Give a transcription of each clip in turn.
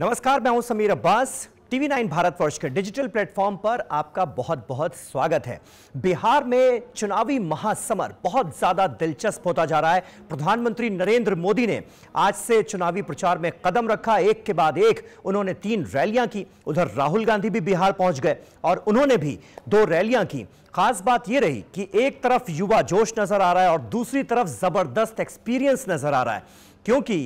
नमस्कार मैं हूं समीर अब्बास टीवी नाइन भारतवर्ष के डिजिटल प्लेटफॉर्म पर आपका बहुत बहुत स्वागत है बिहार में चुनावी महासमर बहुत ज़्यादा दिलचस्प होता जा रहा है प्रधानमंत्री नरेंद्र मोदी ने आज से चुनावी प्रचार में कदम रखा एक के बाद एक उन्होंने तीन रैलियां की उधर राहुल गांधी भी बिहार पहुंच गए और उन्होंने भी दो रैलियां की खास बात यह रही कि एक तरफ युवा जोश नज़र आ रहा है और दूसरी तरफ ज़बरदस्त एक्सपीरियंस नज़र आ रहा है क्योंकि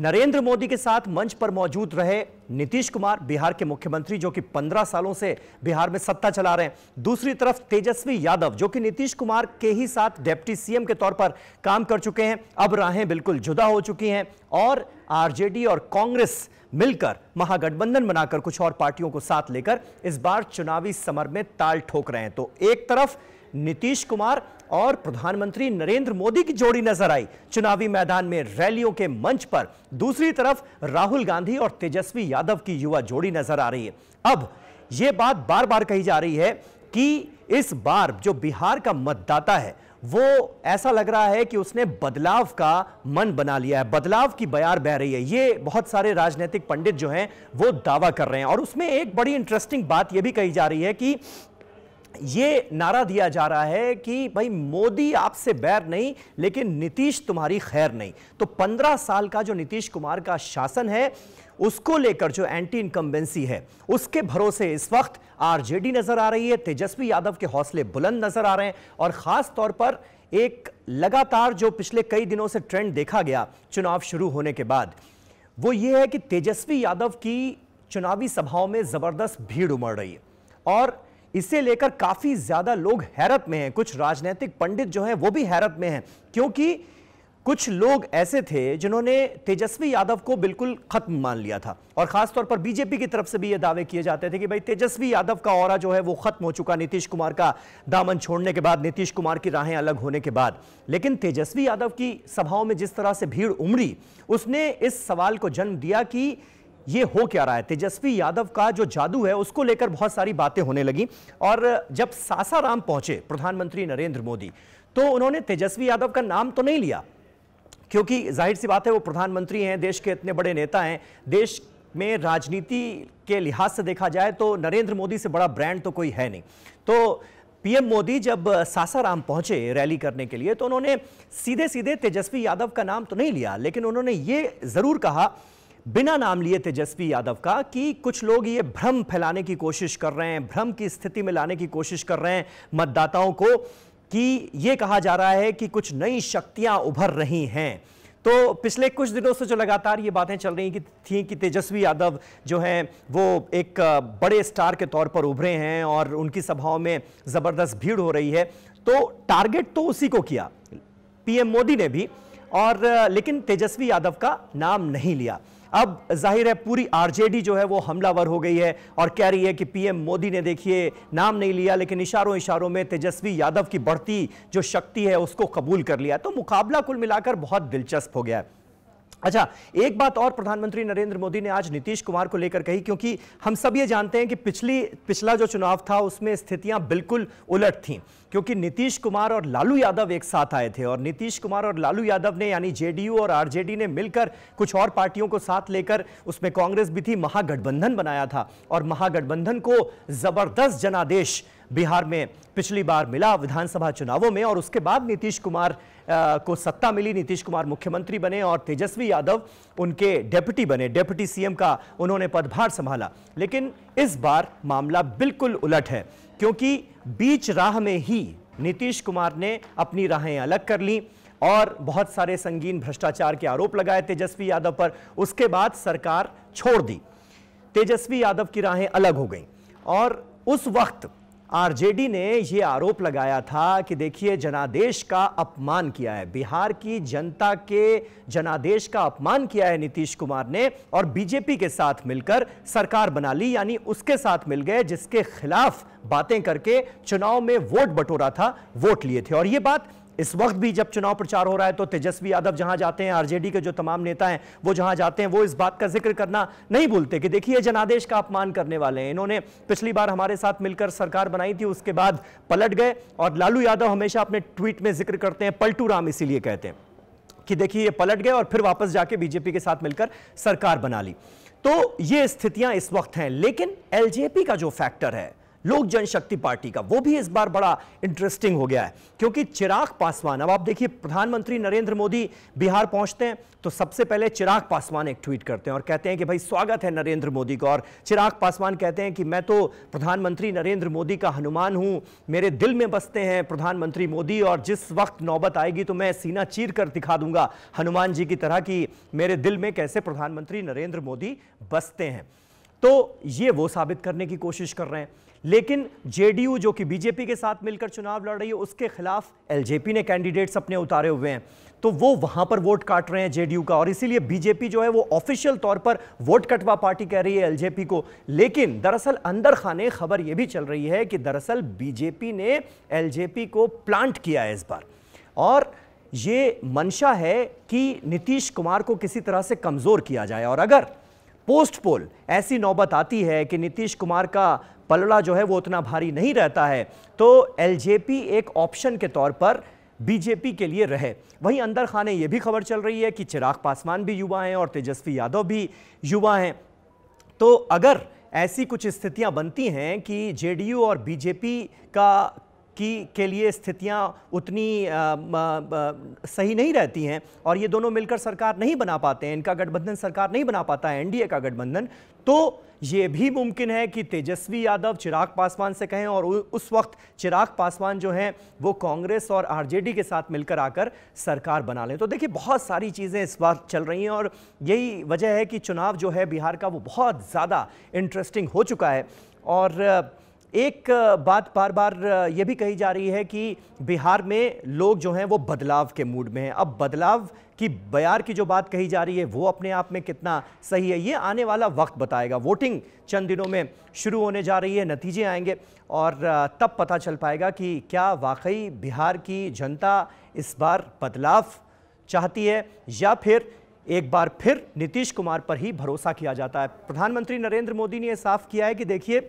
नरेंद्र मोदी के साथ मंच पर मौजूद रहे नीतीश कुमार बिहार के मुख्यमंत्री जो कि 15 सालों से बिहार में सत्ता चला रहे हैं दूसरी तरफ तेजस्वी यादव जो कि नीतीश कुमार के ही साथ डेप्टी सीएम के तौर पर काम कर चुके हैं अब राहें बिल्कुल जुदा हो चुकी हैं और आरजेडी और कांग्रेस मिलकर महागठबंधन बनाकर कुछ और पार्टियों को साथ लेकर इस बार चुनावी समर में ताल ठोक रहे हैं तो एक तरफ नीतीश कुमार और प्रधानमंत्री नरेंद्र मोदी की जोड़ी नजर आई चुनावी मैदान में रैलियों के मंच पर दूसरी तरफ राहुल गांधी और तेजस्वी यादव की युवा जोड़ी नजर आ रही है अब यह बात बार बार कही जा रही है कि इस बार जो बिहार का मतदाता है वो ऐसा लग रहा है कि उसने बदलाव का मन बना लिया है बदलाव की बयार बह रही है ये बहुत सारे राजनीतिक पंडित जो हैं वो दावा कर रहे हैं और उसमें एक बड़ी इंटरेस्टिंग बात ये भी कही जा रही है कि ये नारा दिया जा रहा है कि भाई मोदी आपसे बैर नहीं लेकिन नीतीश तुम्हारी खैर नहीं तो पंद्रह साल का जो नीतीश कुमार का शासन है उसको लेकर जो एंटी इनकम्बेंसी है उसके भरोसे इस वक्त आरजेडी नजर आ रही है तेजस्वी यादव के हौसले बुलंद नजर आ रहे हैं और खास तौर पर एक लगातार जो पिछले कई दिनों से ट्रेंड देखा गया चुनाव शुरू होने के बाद वो ये है कि तेजस्वी यादव की चुनावी सभाओं में जबरदस्त भीड़ उमड़ रही है और इसे लेकर काफ़ी ज़्यादा लोग हैरत में हैं कुछ राजनीतिक पंडित जो हैं वो भी हैरत में हैं क्योंकि कुछ लोग ऐसे थे जिन्होंने तेजस्वी यादव को बिल्कुल खत्म मान लिया था और खासतौर पर बीजेपी की तरफ से भी ये दावे किए जाते थे कि भाई तेजस्वी यादव का और जो है वो खत्म हो चुका नीतीश कुमार का दामन छोड़ने के बाद नीतीश कुमार की राहें अलग होने के बाद लेकिन तेजस्वी यादव की सभाओं में जिस तरह से भीड़ उमड़ी उसने इस सवाल को जन्म दिया कि ये हो क्या रहा है तेजस्वी यादव का जो जादू है उसको लेकर बहुत सारी बातें होने लगी और जब सासाराम पहुंचे प्रधानमंत्री नरेंद्र मोदी तो उन्होंने तेजस्वी यादव का नाम तो नहीं लिया क्योंकि जाहिर सी बात है वो प्रधानमंत्री हैं देश के इतने बड़े नेता हैं देश में राजनीति के लिहाज से देखा जाए तो नरेंद्र मोदी से बड़ा ब्रांड तो कोई है नहीं तो पीएम मोदी जब सासाराम पहुंचे रैली करने के लिए तो उन्होंने सीधे सीधे तेजस्वी यादव का नाम तो नहीं लिया लेकिन उन्होंने ये ज़रूर कहा बिना नाम लिए तेजस्वी यादव का कि कुछ लोग ये भ्रम फैलाने की कोशिश कर रहे हैं भ्रम की स्थिति में लाने की कोशिश कर रहे हैं मतदाताओं को कि ये कहा जा रहा है कि कुछ नई शक्तियां उभर रही हैं तो पिछले कुछ दिनों से जो लगातार ये बातें चल रही थी कि तेजस्वी यादव जो हैं वो एक बड़े स्टार के तौर पर उभरे हैं और उनकी सभाओं में ज़बरदस्त भीड़ हो रही है तो टारगेट तो उसी को किया पीएम मोदी ने भी और लेकिन तेजस्वी यादव का नाम नहीं लिया अब जाहिर है पूरी आरजेडी जो है वो हमलावर हो गई है और कह रही है कि पीएम मोदी ने देखिए नाम नहीं लिया लेकिन इशारों इशारों में तेजस्वी यादव की बढ़ती जो शक्ति है उसको कबूल कर लिया तो मुकाबला कुल मिलाकर बहुत दिलचस्प हो गया है अच्छा एक बात और प्रधानमंत्री नरेंद्र मोदी ने आज नीतीश कुमार को लेकर कही क्योंकि हम सब ये जानते हैं कि पिछली पिछला जो चुनाव था उसमें स्थितियां बिल्कुल उलट थीं क्योंकि नीतीश कुमार और लालू यादव एक साथ आए थे और नीतीश कुमार और लालू यादव ने यानी जेडीयू और आरजेडी ने मिलकर कुछ और पार्टियों को साथ लेकर उसमें कांग्रेस भी थी महागठबंधन बनाया था और महागठबंधन को जबरदस्त जनादेश बिहार में पिछली बार मिला विधानसभा चुनावों में और उसके बाद नीतीश कुमार को सत्ता मिली नीतीश कुमार मुख्यमंत्री बने और तेजस्वी यादव उनके डेप्यूटी बने डेप्यूटी सीएम का उन्होंने पदभार संभाला लेकिन इस बार मामला बिल्कुल उलट है क्योंकि बीच राह में ही नीतीश कुमार ने अपनी राहें अलग कर लीं और बहुत सारे संगीन भ्रष्टाचार के आरोप लगाए तेजस्वी यादव पर उसके बाद सरकार छोड़ दी तेजस्वी यादव की राहें अलग हो गईं और उस वक्त आरजेडी ने यह आरोप लगाया था कि देखिए जनादेश का अपमान किया है बिहार की जनता के जनादेश का अपमान किया है नीतीश कुमार ने और बीजेपी के साथ मिलकर सरकार बना ली यानी उसके साथ मिल गए जिसके खिलाफ बातें करके चुनाव में वोट बटोरा था वोट लिए थे और ये बात इस वक्त भी जब चुनाव प्रचार हो रहा है तो तेजस्वी यादव जहां जाते हैं आरजेडी के जो तमाम नेता हैं वो जहां जाते हैं वो इस बात का जिक्र करना नहीं भूलते कि देखिए जनादेश का अपमान करने वाले हैं इन्होंने पिछली बार हमारे साथ मिलकर सरकार बनाई थी उसके बाद पलट गए और लालू यादव हमेशा अपने ट्वीट में जिक्र करते हैं पलटू राम इसीलिए कहते हैं कि देखिए ये पलट गए और फिर वापस जाके बीजेपी के साथ मिलकर सरकार बना ली तो ये स्थितियां इस वक्त हैं लेकिन एलजेपी का जो फैक्टर है लोक जनशक्ति पार्टी का वो भी इस बार बड़ा इंटरेस्टिंग हो गया है क्योंकि चिराग पासवान अब आप देखिए प्रधानमंत्री नरेंद्र मोदी बिहार पहुंचते हैं तो सबसे पहले चिराग पासवान एक ट्वीट करते हैं और कहते हैं कि भाई स्वागत है नरेंद्र मोदी का और चिराग पासवान कहते हैं कि मैं तो प्रधानमंत्री नरेंद्र मोदी का हनुमान हूं मेरे दिल में बसते हैं प्रधानमंत्री मोदी और जिस वक्त नौबत आएगी तो मैं सीना चीर कर दिखा दूंगा हनुमान जी की तरह कि मेरे दिल में कैसे प्रधानमंत्री नरेंद्र मोदी बसते हैं तो ये वो साबित करने की कोशिश कर रहे हैं लेकिन जेडीयू जो कि बीजेपी के साथ मिलकर चुनाव लड़ रही है उसके खिलाफ एलजेपी ने कैंडिडेट्स अपने उतारे हुए हैं तो वो वहां पर वोट काट रहे हैं जेडीयू का और इसीलिए बीजेपी जो है वो ऑफिशियल तौर पर वोट कटवा पार्टी कह रही है एलजेपी को लेकिन दरअसल अंदर खाने खबर ये भी चल रही है कि दरअसल बीजेपी ने एलजेपी को प्लांट किया है इस बार और ये मंशा है कि नीतीश कुमार को किसी तरह से कमज़ोर किया जाए और अगर पोस्ट पोल ऐसी नौबत आती है कि नीतीश कुमार का पलड़ा जो है वो उतना भारी नहीं रहता है तो एलजेपी एक ऑप्शन के तौर पर बीजेपी के लिए रहे वहीं अंदर खाने ये भी खबर चल रही है कि चिराग पासवान भी युवा हैं और तेजस्वी यादव भी युवा हैं तो अगर ऐसी कुछ स्थितियां बनती हैं कि जेडीयू और बीजेपी का की के लिए स्थितियां उतनी आ, आ, आ, सही नहीं रहती हैं और ये दोनों मिलकर सरकार नहीं बना पाते हैं इनका गठबंधन सरकार नहीं बना पाता है एनडीए का गठबंधन तो ये भी मुमकिन है कि तेजस्वी यादव चिराग पासवान से कहें और उस वक्त चिराग पासवान जो हैं वो कांग्रेस और आरजेडी के साथ मिलकर आकर सरकार बना लें तो देखिए बहुत सारी चीज़ें इस बार चल रही हैं और यही वजह है कि चुनाव जो है बिहार का वो बहुत ज़्यादा इंटरेस्टिंग हो चुका है और एक बात बार बार ये भी कही जा रही है कि बिहार में लोग जो हैं वो बदलाव के मूड में हैं अब बदलाव की बयार की जो बात कही जा रही है वो अपने आप में कितना सही है ये आने वाला वक्त बताएगा वोटिंग चंद दिनों में शुरू होने जा रही है नतीजे आएंगे और तब पता चल पाएगा कि क्या वाकई बिहार की जनता इस बार बदलाव चाहती है या फिर एक बार फिर नीतीश कुमार पर ही भरोसा किया जाता है प्रधानमंत्री नरेंद्र मोदी ने यह साफ किया है कि देखिए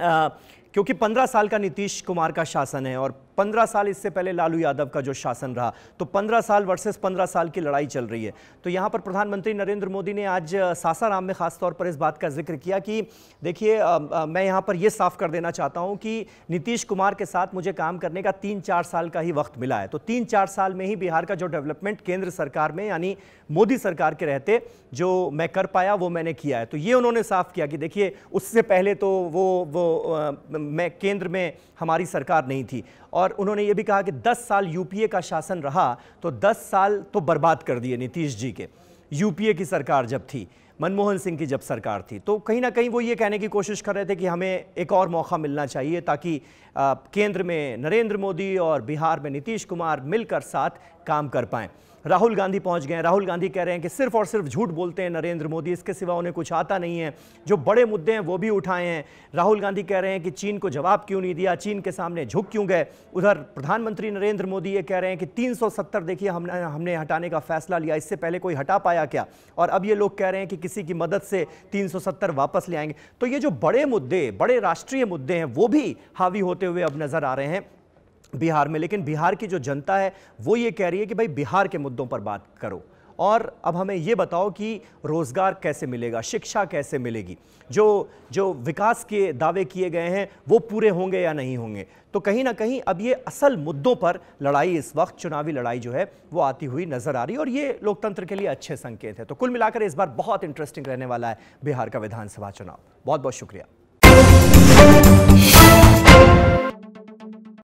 क्योंकि पंद्रह साल का नीतीश कुमार का शासन है और पंद्रह साल इससे पहले लालू यादव का जो शासन रहा तो पंद्रह साल वर्सेस पंद्रह साल की लड़ाई चल रही है तो यहाँ पर प्रधानमंत्री नरेंद्र मोदी ने आज सासाराम में खासतौर पर इस बात का जिक्र किया कि देखिए मैं यहाँ पर यह साफ कर देना चाहता हूँ कि नीतीश कुमार के साथ मुझे काम करने का तीन चार साल का ही वक्त मिला है तो तीन चार साल में ही बिहार का जो डेवलपमेंट केंद्र सरकार में यानी मोदी सरकार के रहते जो मैं कर पाया वो मैंने किया है तो ये उन्होंने साफ किया कि देखिए उससे पहले तो वो वो आ, मैं केंद्र में हमारी सरकार नहीं थी और उन्होंने ये भी कहा कि 10 साल यूपीए का शासन रहा तो 10 साल तो बर्बाद कर दिए नीतीश जी के यूपीए की सरकार जब थी मनमोहन सिंह की जब सरकार थी तो कहीं ना कहीं वो ये कहने की कोशिश कर रहे थे कि हमें एक और मौका मिलना चाहिए ताकि केंद्र में नरेंद्र मोदी और बिहार में नीतीश कुमार मिलकर साथ काम कर पाएँ राहुल गांधी पहुंच गए राहुल गांधी कह रहे हैं कि सिर्फ और सिर्फ झूठ बोलते हैं नरेंद्र मोदी इसके सिवा उन्हें कुछ आता नहीं है जो बड़े मुद्दे हैं वो भी उठाए हैं राहुल गांधी कह रहे हैं कि चीन को जवाब क्यों नहीं दिया चीन के सामने झुक क्यों गए उधर प्रधानमंत्री नरेंद्र मोदी ये कह रहे हैं कि तीन देखिए हमने हमने हटाने का फैसला लिया इससे पहले कोई हटा पाया क्या और अब ये लोग कह रहे हैं कि किसी की मदद से तीन वापस ले आएंगे तो ये जो बड़े मुद्दे बड़े राष्ट्रीय मुद्दे हैं वो भी हावी होते हुए अब नजर आ रहे हैं बिहार में लेकिन बिहार की जो जनता है वो ये कह रही है कि भाई बिहार के मुद्दों पर बात करो और अब हमें ये बताओ कि रोज़गार कैसे मिलेगा शिक्षा कैसे मिलेगी जो जो विकास के दावे किए गए हैं वो पूरे होंगे या नहीं होंगे तो कहीं ना कहीं अब ये असल मुद्दों पर लड़ाई इस वक्त चुनावी लड़ाई जो है वो आती हुई नज़र आ रही है और ये लोकतंत्र के लिए अच्छे संकेत है तो कुल मिलाकर इस बार बहुत इंटरेस्टिंग रहने वाला है बिहार का विधानसभा चुनाव बहुत बहुत शुक्रिया